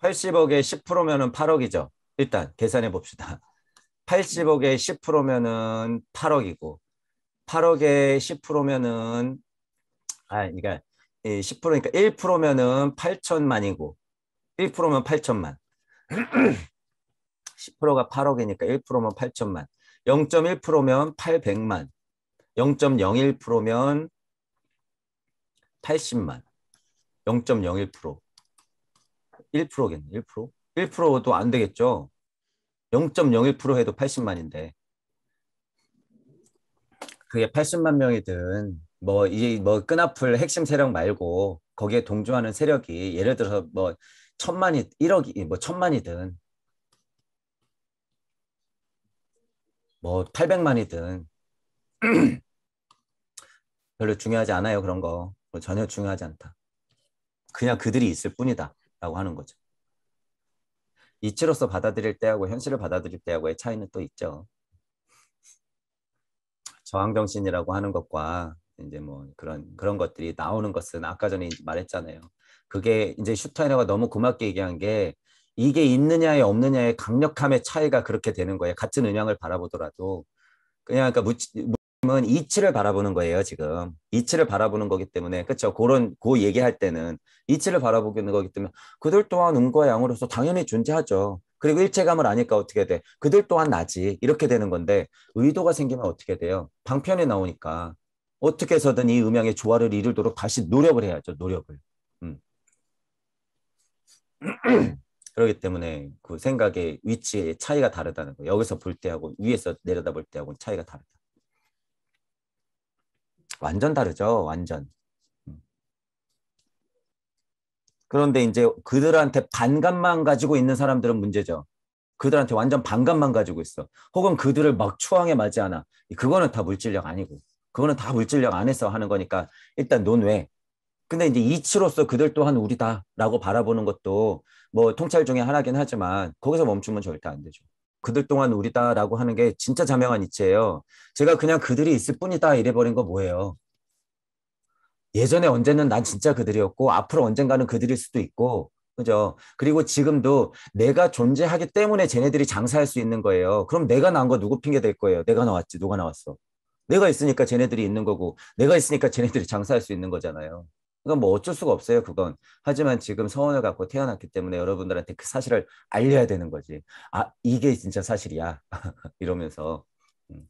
80억에 10%면은 8억이죠. 일단 계산해 봅시다. 80억에 10%면은 8억이고 8억에 10%면은 아 그러니까 10%니까 1%면은 8천만이고 1%면 8천만. 10%가 8억이니까 1%면 8천만. 0.1%면 800만. 0.01%면 80만. 0.01%. 1%겠네. 1%. 1%도 안 되겠죠. 0.01% 해도 80만인데. 그게 80만 명이든 뭐이뭐 끈앞을 핵심 세력 말고 거기에 동조하는 세력이 예를 들어서 뭐 천만이 일억이뭐 천만이든 뭐8 0만이든 별로 중요하지 않아요 그런 거 뭐 전혀 중요하지 않다 그냥 그들이 있을 뿐이다 라고 하는 거죠 이치로서 받아들일 때하고 현실을 받아들일 때하고의 차이는 또 있죠 저항정신이라고 하는 것과 이제 뭐 그런 그런 것들이 나오는 것은 아까 전에 말했잖아요 그게 이제 슈타이너가 너무 고맙게 얘기한 게 이게 있느냐에 없느냐의 강력함의 차이가 그렇게 되는 거예요. 같은 음향을 바라보더라도 그냥 그러니까 무침은 이치를 바라보는 거예요. 지금 이치를 바라보는 거기 때문에 그렇죠. 그런 고 얘기할 때는 이치를 바라보는 거기 때문에 그들 또한 음과 양으로서 당연히 존재하죠. 그리고 일체감을 아니까 어떻게 돼? 그들 또한 나지 이렇게 되는 건데 의도가 생기면 어떻게 돼요? 방편이 나오니까 어떻게 해서든 이 음향의 조화를 이루도록 다시 노력을 해야죠. 노력을. 그렇기 때문에 그 생각의 위치의 차이가 다르다는 거. 여기서 볼 때하고 위에서 내려다 볼 때하고 차이가 다르다. 완전 다르죠. 완전. 음. 그런데 이제 그들한테 반감만 가지고 있는 사람들은 문제죠. 그들한테 완전 반감만 가지고 있어. 혹은 그들을 막 추앙에 맞지 않아. 그거는 다 물질력 아니고. 그거는 다 물질력 안에서 하는 거니까 일단 논외. 근데 이제 이치로서 그들 또한 우리다라고 바라보는 것도 뭐 통찰 중에 하나긴 하지만 거기서 멈추면 절대 안 되죠. 그들 또한 우리다라고 하는 게 진짜 자명한 이치예요. 제가 그냥 그들이 있을 뿐이다 이래버린 거 뭐예요? 예전에 언제는 난 진짜 그들이었고 앞으로 언젠가는 그들일 수도 있고 그죠? 그리고 지금도 내가 존재하기 때문에 쟤네들이 장사할 수 있는 거예요. 그럼 내가 난거 누구 핑계 될 거예요? 내가 나왔지, 누가 나왔어? 내가 있으니까 쟤네들이 있는 거고, 내가 있으니까 쟤네들이 장사할 수 있는 거잖아요. 그건 뭐 어쩔 수가 없어요, 그건. 하지만 지금 서원을 갖고 태어났기 때문에 여러분들한테 그 사실을 알려야 되는 거지. 아, 이게 진짜 사실이야. 이러면서. 음.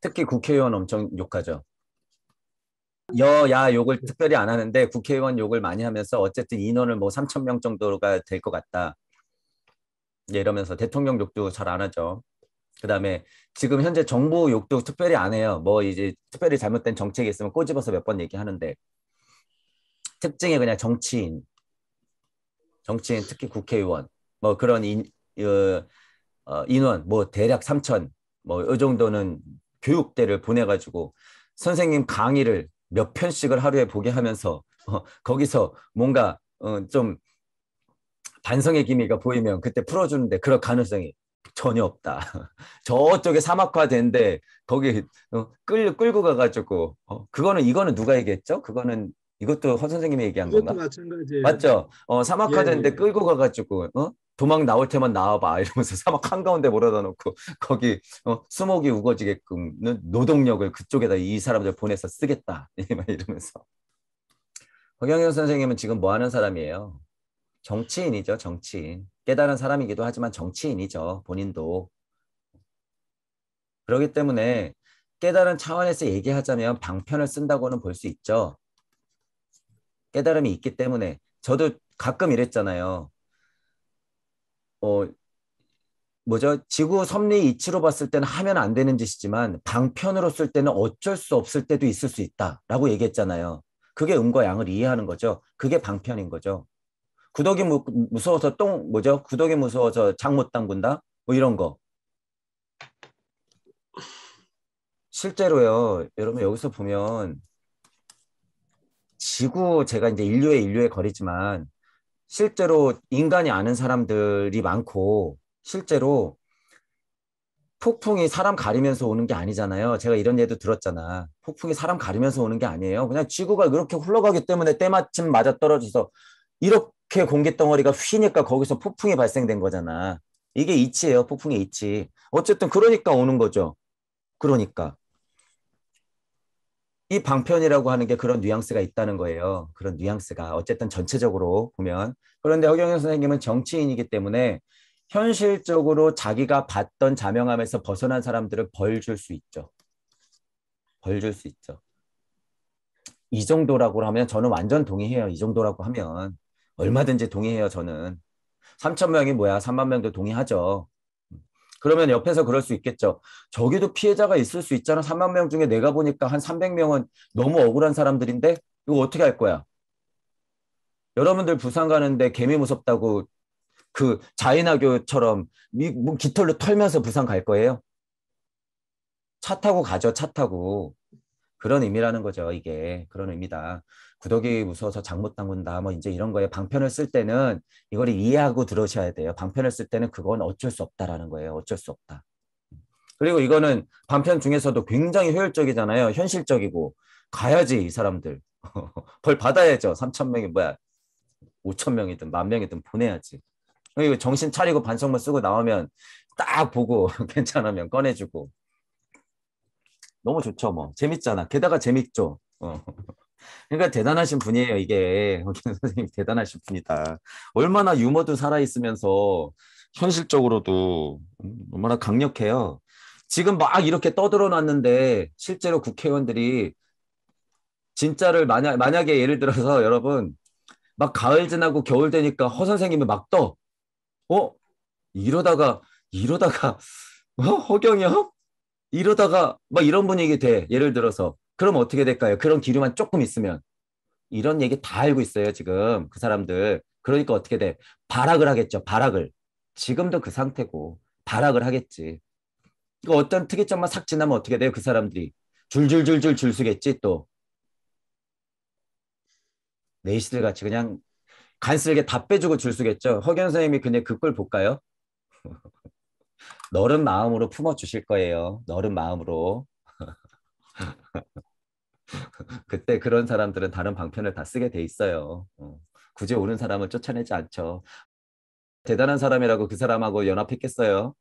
특히 국회의원 엄청 욕하죠. 여야 욕을 네. 특별히 안 하는데 국회의원 욕을 많이 하면서 어쨌든 인원을 뭐 3천 명 정도가 될 것 같다. 예, 이러면서 대통령 욕도 잘 안 하죠. 그다음에 지금 현재 정부 욕도 특별히 안 해요. 뭐 이제 특별히 잘못된 정책이 있으면 꼬집어서 몇 번 얘기하는데 특징에 그냥 정치인, 정치인 특히 국회의원 뭐 그런 인, 어, 어, 인원 뭐 대략 3천 뭐이 정도는 교육대를 보내가지고 선생님 강의를 몇 편씩을 하루에 보게 하면서 어, 거기서 뭔가 어, 좀 반성의 기미가 보이면 그때 풀어주는데 그럴 가능성이 전혀 없다. 저쪽에 사막화된데 거기 어, 끌 끌고 가가지고 어, 그거는 이거는 누가 얘기했죠? 그거는 이것도 허 선생님이 얘기한 건가? 마찬가지예요. 맞죠? 어, 사막화된데 예, 예. 끌고 가가지고 어? 도망 나올 때만 나와봐 이러면서 사막 한가운데 몰아다 놓고 거기 어, 수목이 우거지게끔 노동력을 그쪽에다 이 사람들 보내서 쓰겠다 예, 이러면서 허경영 선생님은 지금 뭐 하는 사람이에요? 정치인이죠 정치인 깨달은 사람이기도 하지만 정치인이죠. 본인도. 그렇기 때문에 깨달은 차원에서 얘기하자면 방편을 쓴다고는 볼 수 있죠. 깨달음이 있기 때문에 저도 가끔 이랬잖아요. 어, 뭐죠? 지구 섭리 이치로 봤을 때는 하면 안 되는 짓이지만 방편으로 쓸 때는 어쩔 수 없을 때도 있을 수 있다라고 얘기했잖아요. 그게 음과 양을 이해하는 거죠. 그게 방편인 거죠. 구덕이 무, 무서워서 똥 뭐죠? 구덕이 무서워서 장 못 담근다? 뭐 이런 거. 실제로요. 여러분 여기서 보면 지구 제가 이제 인류의 인류의 거리지만 실제로 인간이 아는 사람들이 많고 실제로 폭풍이 사람 가리면서 오는 게 아니잖아요. 제가 이런 예도 들었잖아. 폭풍이 사람 가리면서 오는 게 아니에요. 그냥 지구가 그렇게 흘러가기 때문에 때마침 맞아 떨어져서 이렇게 이렇게 공기 덩어리가 휘니까 거기서 폭풍이 발생된 거잖아. 이게 이치예요. 폭풍의 이치. 어쨌든 그러니까 오는 거죠. 그러니까. 이 방편이라고 하는 게 그런 뉘앙스가 있다는 거예요. 그런 뉘앙스가 어쨌든 전체적으로 보면 그런데 허경영 선생님은 정치인이기 때문에 현실적으로 자기가 봤던 자명함에서 벗어난 사람들을 벌 줄 수 있죠. 벌 줄 수 있죠. 이 정도라고 하면 저는 완전 동의해요. 이 정도라고 하면 얼마든지 동의해요, 저는. 3천 명이 뭐야? 3만 명도 동의하죠. 그러면 옆에서 그럴 수 있겠죠. 저기도 피해자가 있을 수 있잖아. 3만 명 중에 내가 보니까 한 300명은 너무 억울한 사람들인데 이거 어떻게 할 거야? 여러분들 부산 가는데 개미 무섭다고 그 자이나교처럼 뭐 깃털로 털면서 부산 갈 거예요? 차 타고 가죠. 차 타고. 그런 의미라는 거죠. 이게 그런 의미다. 구더기 무서워서 장못 담근다. 뭐 이제 이런 거에 방편을 쓸 때는 이걸 이해하고 들으셔야 돼요. 방편을 쓸 때는 그건 어쩔 수 없다라는 거예요. 어쩔 수 없다. 그리고 이거는 방편 중에서도 굉장히 효율적이잖아요. 현실적이고 가야지 이 사람들 벌 받아야죠. 3천 명이 뭐야 5천 명이든 만 명이든 보내야지. 그리고 정신 차리고 반성문 쓰고 나오면 딱 보고 괜찮으면 꺼내주고 너무 좋죠, 뭐. 재밌잖아. 게다가 재밌죠. 어. 그러니까 대단하신 분이에요, 이게. 허기 어, 선생님 대단하신 분이다. 얼마나 유머도 살아있으면서 현실적으로도 얼마나 강력해요. 지금 막 이렇게 떠들어 놨는데 실제로 국회의원들이 진짜를 만약, 만약에 예를 들어서 여러분 막 가을 지나고 겨울 되니까 허 선생님이 막 떠. 어? 이러다가 이러다가 어? 허경영? 이러다가 막 이런 분위기 돼. 예를 들어서 그럼 어떻게 될까요? 그런 기류만 조금 있으면 이런 얘기 다 알고 있어요 지금 그 사람들. 그러니까 어떻게 돼? 발악을 하겠죠. 발악을. 지금도 그 상태고 발악을 하겠지. 이거 어떤 특이점만 삭 지나면 어떻게 돼요? 그 사람들이 줄줄줄줄 줄수겠지 또. 네이시들 같이 그냥 간슬게 다 빼주고 줄수겠죠. 허경 선생님이 그냥 그걸 볼까요? 너른 마음으로 품어 주실 거예요. 너른 마음으로. 그때 그런 사람들은 다른 방편을 다 쓰게 돼 있어요. 어. 굳이 오는 사람을 쫓아내지 않죠. 대단한 사람이라고 그 사람하고 연합했겠어요?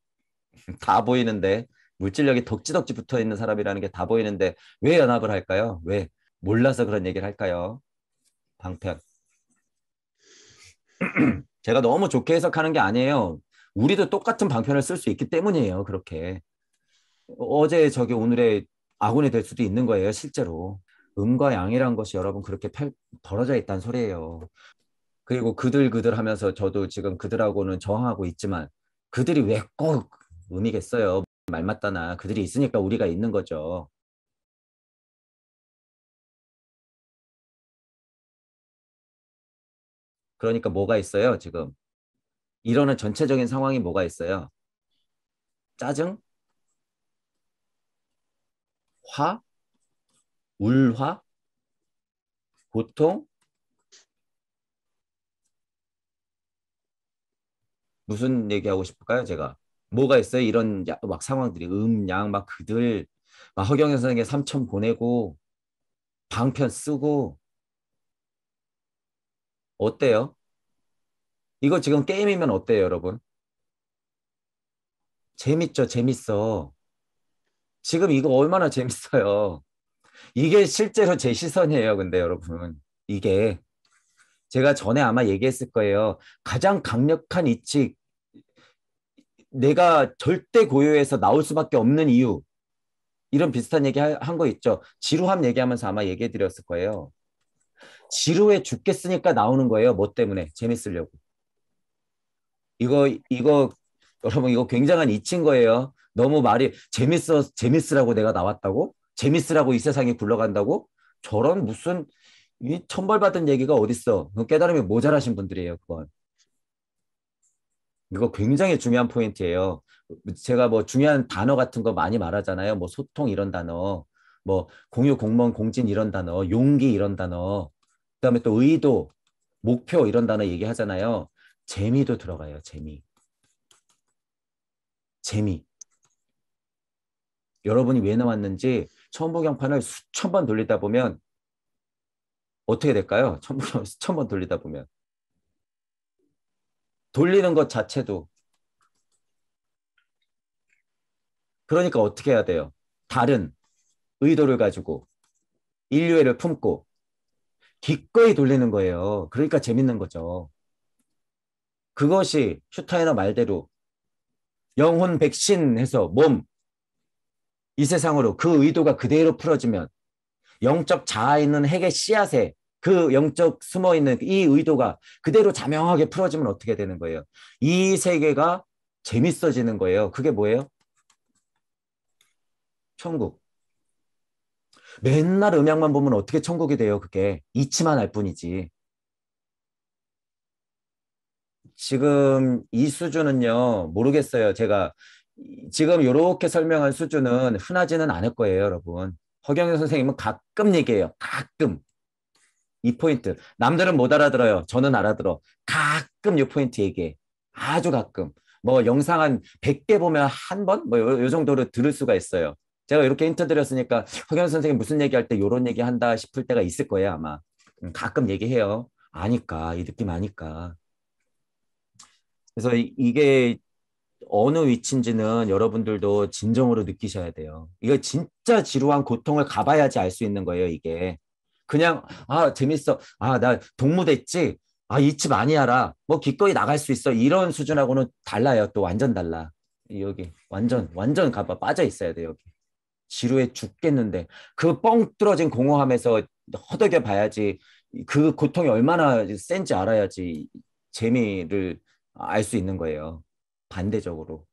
다 보이는데 물질력이 덕지덕지 붙어 있는 사람이라는 게 다 보이는데 왜 연합을 할까요? 왜 몰라서 그런 얘기를 할까요? 방편. 제가 너무 좋게 해석하는 게 아니에요. 우리도 똑같은 방편을 쓸 수 있기 때문이에요. 그렇게 어제 저게 오늘의 아군이 될 수도 있는 거예요. 실제로 음과 양이란 것이 여러분 그렇게 펼, 벌어져 있다는 소리예요. 그리고 그들 그들 하면서 저도 지금 그들하고는 저항하고 있지만 그들이 왜 꼭 음이겠어요? 말 맞다나 그들이 있으니까 우리가 있는 거죠. 그러니까 뭐가 있어요, 지금? 이러는 전체적인 상황이 뭐가 있어요? 짜증, 화, 울화, 고통, 무슨 얘기하고 싶을까요? 제가 뭐가 있어요? 이런 야, 막 상황들이 음, 양, 막 그들 막 허경영 선생에게 삼천 보내고 방편 쓰고 어때요? 이거 지금 게임이면 어때요, 여러분? 재밌죠? 재밌어. 지금 이거 얼마나 재밌어요. 이게 실제로 제 시선이에요, 근데 여러분. 이게. 제가 전에 아마 얘기했을 거예요. 가장 강력한 이칙 내가 절대 고요해서 나올 수밖에 없는 이유. 이런 비슷한 얘기 한 거 있죠. 지루함 얘기하면서 아마 얘기해 드렸을 거예요. 지루해 죽겠으니까 나오는 거예요. 뭐 때문에? 재밌으려고. 이거 이거 여러분 이거 굉장한 이친 거예요. 너무 말이 재밌어 재밌으라고 내가 나왔다고 재밌으라고 이 세상이 굴러간다고 저런 무슨 이 천벌받은 얘기가 어딨어? 깨달음이 모자라신 분들이에요. 그건 이거 굉장히 중요한 포인트예요. 제가 뭐 중요한 단어 같은 거 많이 말하잖아요. 뭐 소통 이런 단어, 뭐 공유 공무 공진 이런 단어, 용기 이런 단어, 그다음에 또 의도, 목표 이런 단어 얘기하잖아요. 재미도 들어가요. 재미. 재미. 여러분이 왜 나왔는지 천부경판을 수천 번 돌리다 보면 어떻게 될까요? 천부경 수천 번 돌리다 보면 돌리는 것 자체도 그러니까 어떻게 해야 돼요? 다른 의도를 가지고 인류애를 품고 기꺼이 돌리는 거예요. 그러니까 재밌는 거죠. 그것이 슈타이너 말대로 영혼 백신해서 몸, 이 세상으로 그 의도가 그대로 풀어지면 영적 자아 있는 핵의 씨앗에 그 영적 숨어 있는 이 의도가 그대로 자명하게 풀어지면 어떻게 되는 거예요? 이 세계가 재밌어지는 거예요. 그게 뭐예요? 천국. 맨날 음향만 보면 어떻게 천국이 돼요, 그게. 이치만 할 뿐이지. 지금 이 수준은요, 모르겠어요. 제가 지금 이렇게 설명한 수준은 흔하지는 않을 거예요, 여러분. 허경영 선생님은 가끔 얘기해요. 가끔. 이 포인트. 남들은 못 알아들어요. 저는 알아들어. 가끔 이 포인트 얘기해. 아주 가끔. 뭐 영상 한 100개 보면 한 번? 뭐 요 정도로 들을 수가 있어요. 제가 이렇게 힌트 드렸으니까 허경 선생님 무슨 얘기할 때 이런 얘기 한다 싶을 때가 있을 거예요, 아마. 음, 가끔 얘기해요. 아니까, 이 느낌 아니까. 그래서 이게 어느 위치인지는 여러분들도 진정으로 느끼셔야 돼요. 이거 진짜 지루한 고통을 가봐야지 알 수 있는 거예요, 이게. 그냥, 아, 재밌어. 아, 나 동무됐지? 아, 이집 아니야라. 뭐 기꺼이 나갈 수 있어. 이런 수준하고는 달라요. 또 완전 달라. 여기 완전, 완전 가봐. 빠져 있어야 돼, 여기. 지루해 죽겠는데. 그 뻥 뚫어진 공허함에서 허덕여 봐야지. 그 고통이 얼마나 센지 알아야지 재미를 알수 있는 거예요. 반대적으로.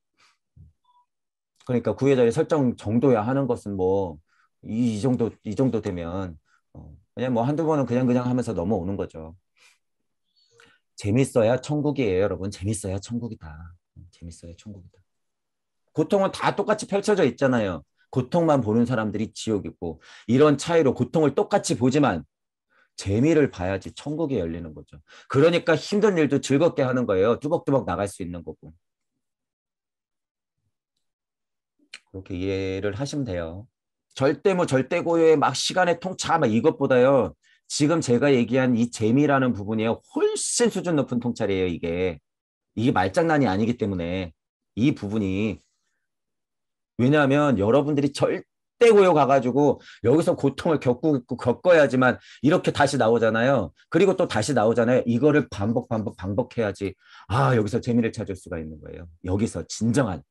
그러니까 구해자리 설정 정도야 하는 것은 뭐 이 정도 이 정도 되면 어, 그냥 뭐 한두 번은 그냥 그냥 하면서 넘어오는 거죠. 재밌어야 천국이에요, 여러분. 재밌어야 천국이다. 재밌어야 천국이다. 고통은 다 똑같이 펼쳐져 있잖아요. 고통만 보는 사람들이 지옥이고 이런 차이로 고통을 똑같이 보지만 재미를 봐야지 천국이 열리는 거죠. 그러니까 힘든 일도 즐겁게 하는 거예요. 뚜벅뚜벅 나갈 수 있는 거고. 그렇게 이해를 하시면 돼요. 절대 뭐 절대 고요의 막 시간의 통차 막 이것보다요. 지금 제가 얘기한 이 재미라는 부분이 요 훨씬 수준 높은 통찰이에요, 이게. 이게 말장난이 아니기 때문에 이 부분이 왜냐하면 여러분들이 절대 떼고요 가가지고 여기서 고통을 겪고 겪어야지만 이렇게 다시 나오잖아요. 그리고 또 다시 나오잖아요. 이거를 반복 반복 반복해야지 아 여기서 재미를 찾을 수가 있는 거예요. 여기서 진정한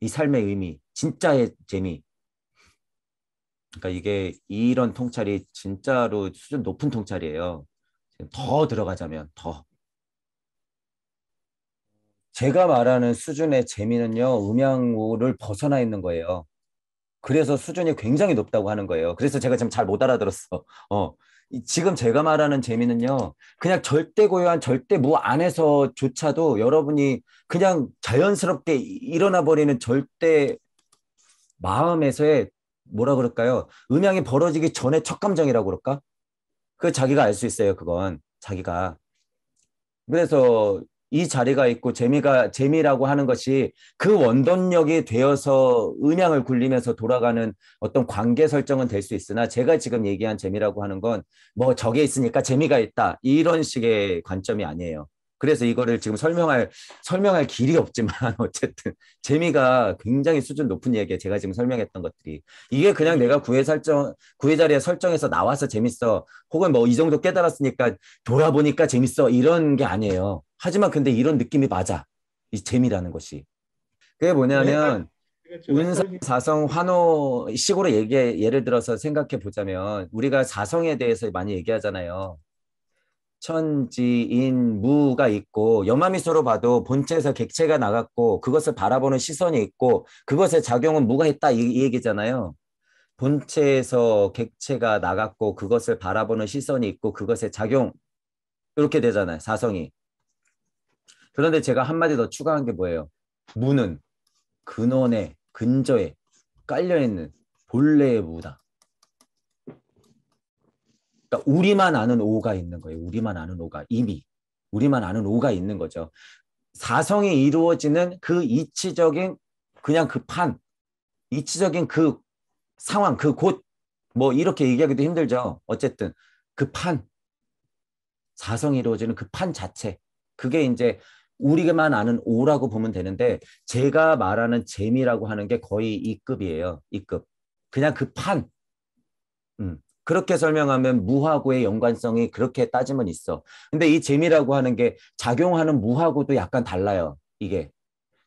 이 삶의 의미, 진짜의 재미. 그러니까 이게 이런 통찰이 진짜로 수준 높은 통찰이에요. 더 들어가자면 더. 제가 말하는 수준의 재미는요, 음양오를 벗어나 있는 거예요. 그래서 수준이 굉장히 높다고 하는 거예요. 그래서 제가 지금 잘 못 알아들었어. 어. 지금 제가 말하는 재미는요, 그냥 절대 고요한 절대 무 안에서조차도 여러분이 그냥 자연스럽게 일어나 버리는 절대 마음에서의 뭐라 그럴까요? 음향이 벌어지기 전에 첫 감정이라고 그럴까? 그 자기가 알 수 있어요, 그건. 자기가. 그래서 이 자리가 있고 재미가 재미라고 하는 것이 그 원동력이 되어서 은향을 굴리면서 돌아가는 어떤 관계 설정은 될 수 있으나 제가 지금 얘기한 재미라고 하는 건뭐저에 있으니까 재미가 있다 이런 식의 관점이 아니에요. 그래서 이거를 지금 설명할 설명할 길이 없지만 어쨌든 재미가 굉장히 수준 높은 얘기에 제가 지금 설명했던 것들이 이게 그냥 음. 내가 구회 설정 구회 자리에 설정해서 나와서 재밌어 혹은 뭐 이 정도 깨달았으니까 돌아보니까 재밌어 이런 게 아니에요. 하지만 근데 이런 느낌이 맞아 이 재미라는 것이 그게 뭐냐면 운성 그러니까 그렇죠. 그러니까 사성 환호 식으로 얘기 예를 들어서 생각해 보자면 우리가 사성에 대해서 많이 얘기하잖아요. 천지인 무가 있고 여마미소로 봐도 본체에서 객체가 나갔고 그것을 바라보는 시선이 있고 그것의 작용은 무가 했다 이, 이 얘기잖아요. 본체에서 객체가 나갔고 그것을 바라보는 시선이 있고 그것의 작용 이렇게 되잖아요. 사성이. 그런데 제가 한마디 더 추가한 게 뭐예요? 무는 근원에 근저에 깔려있는 본래의 무다. 그러니까 우리만 아는 오가 있는 거예요. 우리만 아는 오가 이미 우리만 아는 오가 있는 거죠. 사성이 이루어지는 그 이치적인 그냥 그 판, 이치적인 그 상황, 그 곳, 뭐 이렇게 얘기하기도 힘들죠. 어쨌든 그 판, 사성이 이루어지는 그 판 자체, 그게 이제 우리만 아는 오라고 보면 되는데 제가 말하는 재미라고 하는 게 거의 이 급이에요. 이 급. 그냥 그 판. 음. 그렇게 설명하면 무하고의 연관성이 그렇게 따지면 있어. 근데 이 재미라고 하는 게 작용하는 무하고도 약간 달라요. 이게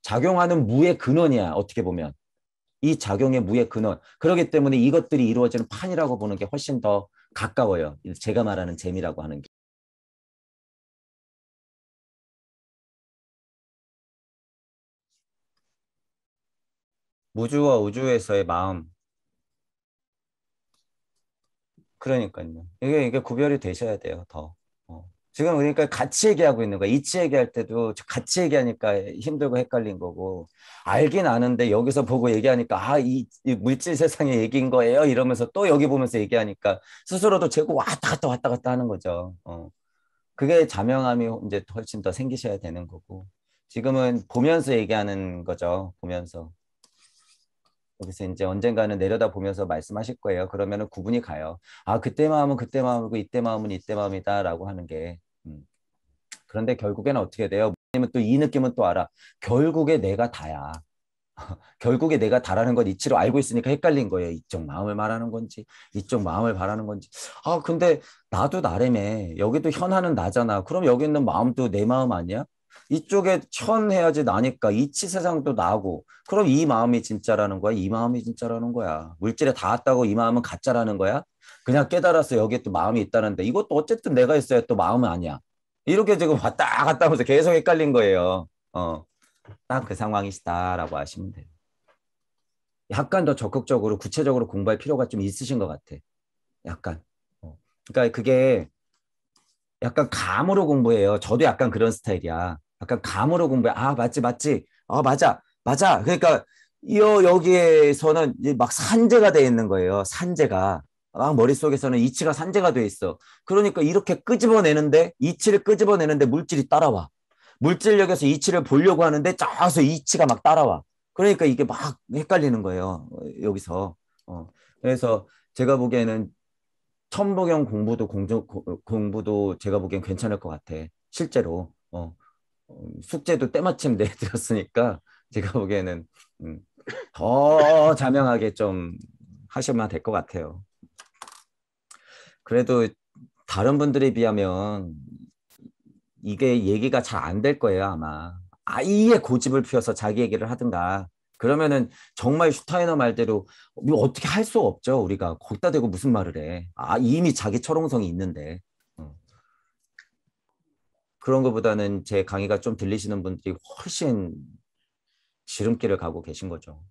작용하는 무의 근원이야. 어떻게 보면 이 작용의 무의 근원. 그렇기 때문에 이것들이 이루어지는 판이라고 보는 게 훨씬 더 가까워요. 제가 말하는 재미라고 하는 게. 무주와 우주에서의 마음 그러니까요. 이게, 이게 구별이 되셔야 돼요, 더. 어. 지금 그러니까 같이 얘기하고 있는 거야. 이치 얘기할 때도 같이 얘기하니까 힘들고 헷갈린 거고, 알긴 아는데 여기서 보고 얘기하니까, 아, 이, 이 물질 세상의 얘기인 거예요. 이러면서 또 여기 보면서 얘기하니까 스스로도 제고 왔다 갔다 왔다 갔다 하는 거죠. 어. 그게 자명함이 이제 훨씬 더 생기셔야 되는 거고, 지금은 보면서 얘기하는 거죠. 보면서. 여기서 이제 언젠가는 내려다보면서 말씀하실 거예요. 그러면은 구분이 가요. 아 그때 마음은 그때 마음이고 이때 마음은 이때 마음이다라고 하는 게 음. 그런데 결국에는 어떻게 돼요? 님은 또이 느낌은 또 알아. 결국에 내가 다야. 결국에 내가 다라는 건 이치로 알고 있으니까 헷갈린 거예요. 이쪽 마음을 말하는 건지 이쪽 마음을 바라는 건지. 아 근데 나도 나름매 여기도 현하는 나잖아. 그럼 여기 있는 마음도 내 마음 아니야? 이쪽에 천 해야지 나니까 이치 세상도 나고 그럼 이 마음이 진짜라는 거야 이 마음이 진짜라는 거야 물질에 닿았다고 이 마음은 가짜라는 거야 그냥 깨달았어 여기에 또 마음이 있다는데 이것도 어쨌든 내가 있어야 또 마음은 아니야 이렇게 지금 왔다 갔다 하면서 계속 헷갈린 거예요 어딱 그 상황이시다라고 하시면 돼요 약간 더 적극적으로 구체적으로 공부할 필요가 좀 있으신 것 같아 약간 어. 그러니까 그게 약간 감으로 공부해요. 저도 약간 그런 스타일이야. 약간 감으로 공부해. 아, 맞지, 맞지. 어, 맞아, 맞아. 그러니까 요 여기에서는 막 산재가 돼 있는 거예요. 산재가. 막 머릿속에서는 이치가 산재가 돼 있어. 그러니까 이렇게 끄집어내는데 이치를 끄집어내는데 물질이 따라와. 물질력에서 이치를 보려고 하는데 저서 이치가 막 따라와. 그러니까 이게 막 헷갈리는 거예요. 여기서. 어. 그래서 제가 보기에는 천복경 공부도 공조, 공부도 제가 보기엔 괜찮을 것 같아. 실제로. 어. 숙제도 때마침 내드렸으니까 제가 보기에는 음, 더 자명하게 좀하셔면될 것 같아요. 그래도 다른 분들에 비하면 이게 얘기가 잘 안 될 거예요 아마 아예 고집을 피워서 자기 얘기를 하든가 그러면은 정말 슈타이너 말대로 뭐 어떻게 할 수 없죠 우리가 거다 대고 무슨 말을 해아 이미 자기 철옹성이 있는데 그런 것보다는 제 강의가 좀 들리시는 분들이 훨씬 지름길을 가고 계신 거죠.